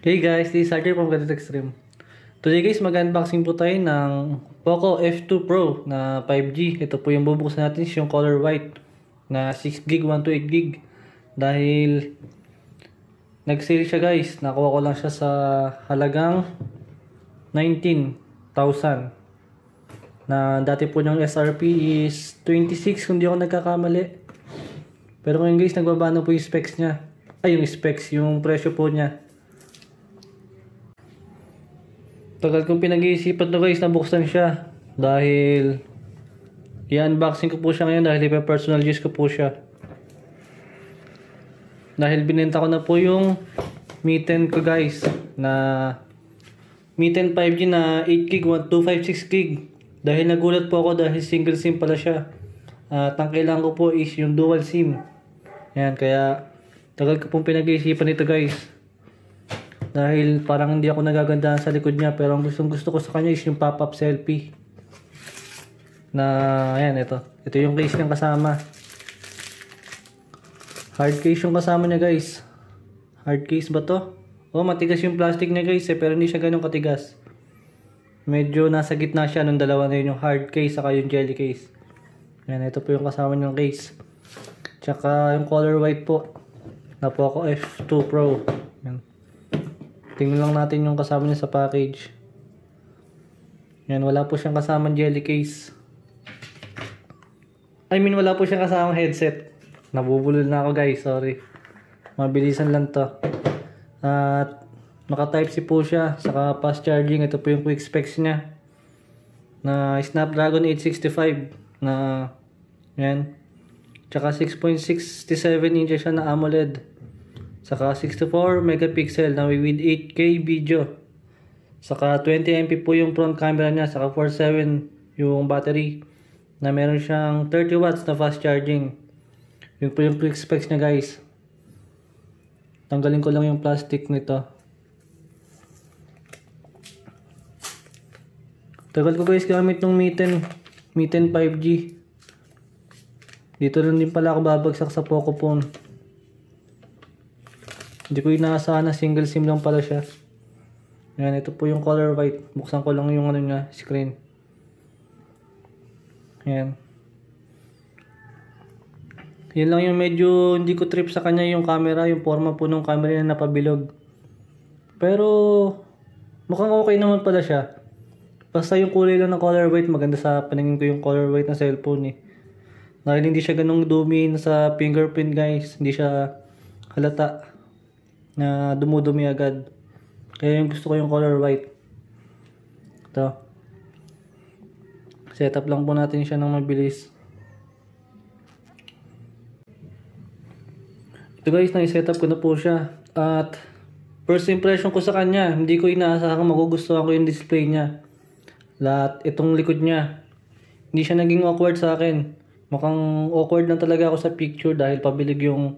Hey guys, this is Hacker from Gadget Extreme. Today guys, mag-unboxing po tayo ng Poco F2 Pro na 5G. Ito po yung bubuksan natin yung color white na 6GB, 128GB. Dahil nag-sale siya guys. Nakuha ko lang siya sa halagang 19,000. Na dati po niyang SRP is 26 kung di ako nagkakamali. Pero ngayon guys, nagbaba po yung specs niya. Ay, yung specs, yung presyo po niya Tagal kong pinag-iisipan to guys, nabuksan siya. Dahil, i-unboxing ko po siya ngayon dahil ipa-personal use ko po siya. Dahil binenta ko na po yung Mi 10 ko guys, na Mi 10 5G na 8GB, 1256GB. Dahil nagulat po ako dahil single SIM pala siya. At ang kailangan ko po is yung dual SIM. Yan, kaya tagal ko pong pinag-iisipan nito guys. Dahil parang hindi ako nagaganda sa likod niya. Pero ang gustong gusto ko sa kanya is yung pop-up selfie. Na, ayan, ito. Ito yung case niyang kasama. Hard case yung kasama niya guys. Hard case ba to? Oh, matigas yung plastic niya guys eh. Pero hindi siya ganun katigas. Medyo nasa gitna siya nung dalawa na yun. Yung hard case saka yung jelly case. Ayan, ito po yung kasama niyang case. Tsaka yung color white po. Na po F2 Pro. Tingnan lang natin yung kasama niya sa package. Yan, wala po siyang kasamang jelly case. I mean, wala po siyang kasamang headset. Nabubulol na ako guys, sorry. Mabilisan lang to. At naka-type C po siya, saka fast charging. Ito po yung quick specs niya. Na Snapdragon 865 na yan. Tsaka 6.67 inches siya na AMOLED. Saka 64 megapixel na with 8K video. Saka 20MP po yung front camera niya. Saka 47 yung battery na meron siyang 30 watts na fast charging. Yun po yung quick specs niya guys. Tanggalin ko lang yung plastic nito. Tagal ko guys gamit ng Mi 10, Mi 10 5G. Dito rin din pala ako babagsak sa Poco phone hindi ko inaasahan na single SIM lang pala siya. Ayan, ito po yung color white. Buksan ko lang yung ano niya, screen. Ayan. Yan lang yung medyo hindi ko trip sa kanya yung camera, yung forma po ng camera na napabilog. Pero mukhang okay naman pala siya. Basta yung kulay lang ng color white, maganda sa paningin ko yung color white na cellphone eh. Dahil hindi siya ganong dumi sa fingerprint guys, hindi siya halata na dumudumi agad. Kaya yung gusto ko yung color white. Ito. set up lang po natin siya ng mabilis. Ito guys, na set up ko na po siya. At first impression ko sa kanya, hindi ko inaasahan magugustuhan ko yung display niya. Lahat itong likod niya. Hindi siya naging awkward sa akin. Mukhang awkward na talaga ako sa picture dahil pabilig yung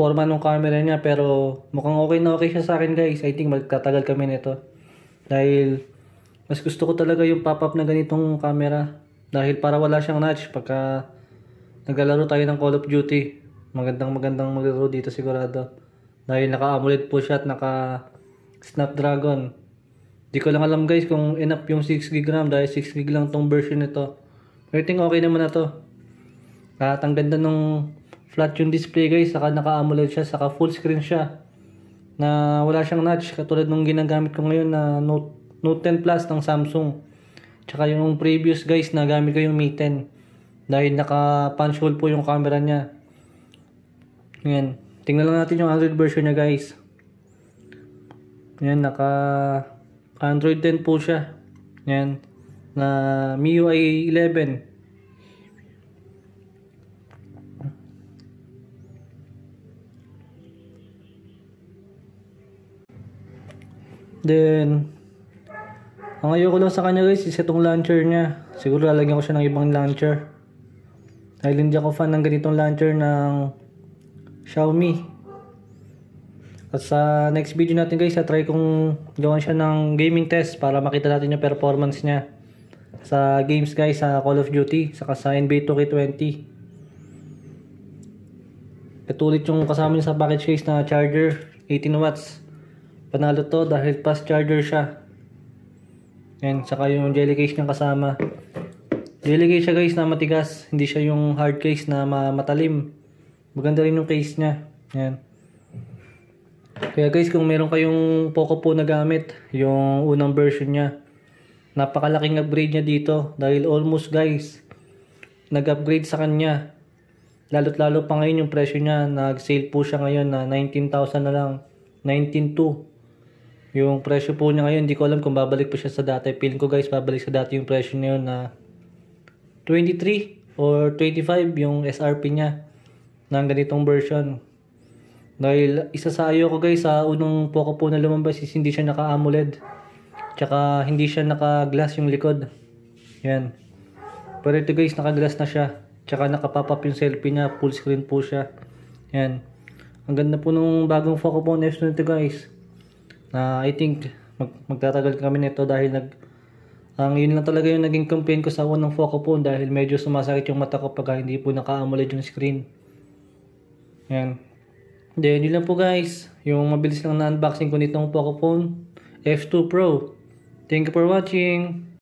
forma ng camera niya pero mukhang okay na okay siya sa akin guys. I think magtatagal kami nito. Dahil mas gusto ko talaga yung pop-up na ganitong camera. Dahil para wala siyang notch pagka naglalaro tayo ng Call of Duty. Magandang magandang maglaro dito sigurado. Dahil naka-AMOLED po siya at naka Snapdragon. Di ko lang alam guys kung enough yung 6GB RAM dahil 6GB lang tong version nito. I think okay naman na to. At ang ganda nung flat yung display guys saka naka AMOLED siya saka full screen siya na wala siyang notch katulad nung ginagamit ko ngayon na Note, Note 10 Plus ng Samsung tsaka yung previous guys na gamit ko yung Mi 10 dahil naka punch hole po yung camera niya ngayon tingnan lang natin yung Android version niya guys ngayon naka Android 10 po siya ngayon na MIUI 11 Then, ang ayoko lang sa kanya guys is itong launcher niya. Siguro lalagyan ko siya ng ibang launcher. Dahil hindi ako fan ng ganitong launcher ng Xiaomi. At sa next video natin guys, try kong gawin siya ng gaming test para makita natin yung performance niya sa games guys, sa Call of Duty, saka sa NBA 2K20. Ito yung kasama niya sa package case na charger, 18 watts. Panalo to dahil fast charger siya. Yan, saka yung jelly case niya kasama. Jelly case siya guys na matigas. Hindi siya yung hard case na matalim. Maganda rin yung case niya. Yan. Kaya guys, kung meron kayong Poco po na gamit, yung unang version niya, napakalaking upgrade niya dito. Dahil almost guys, nag-upgrade sa kanya. Lalo't lalo pa ngayon yung presyo niya. Nag-sale po siya ngayon na 19,000 na lang. 192 yung presyo po niya ngayon, hindi ko alam kung babalik po siya sa dati. Feeling ko guys, babalik sa dati yung presyo niya na 23 or 25 yung SRP niya ng ganitong version. Dahil isa sa ayo ko guys, sa unang Poco po na lumabas is hindi siya naka-AMOLED. Tsaka hindi siya naka-glass yung likod. Yan. Pero ito guys, naka-glass na siya. Tsaka nakapapap yung selfie niya, full screen po siya. Yan. Ang ganda po nung bagong Poco Phone S na ito guys na I think mag magtatagal kami nito dahil nag ang yun lang talaga yung naging complaint ko sa unang foco phone dahil medyo sumasakit yung mata ko pag hindi po naka-AMOLED yung screen. Yan. Then yun lang po guys, yung mabilis lang na unboxing ko nitong Poco phone F2 Pro. Thank you for watching.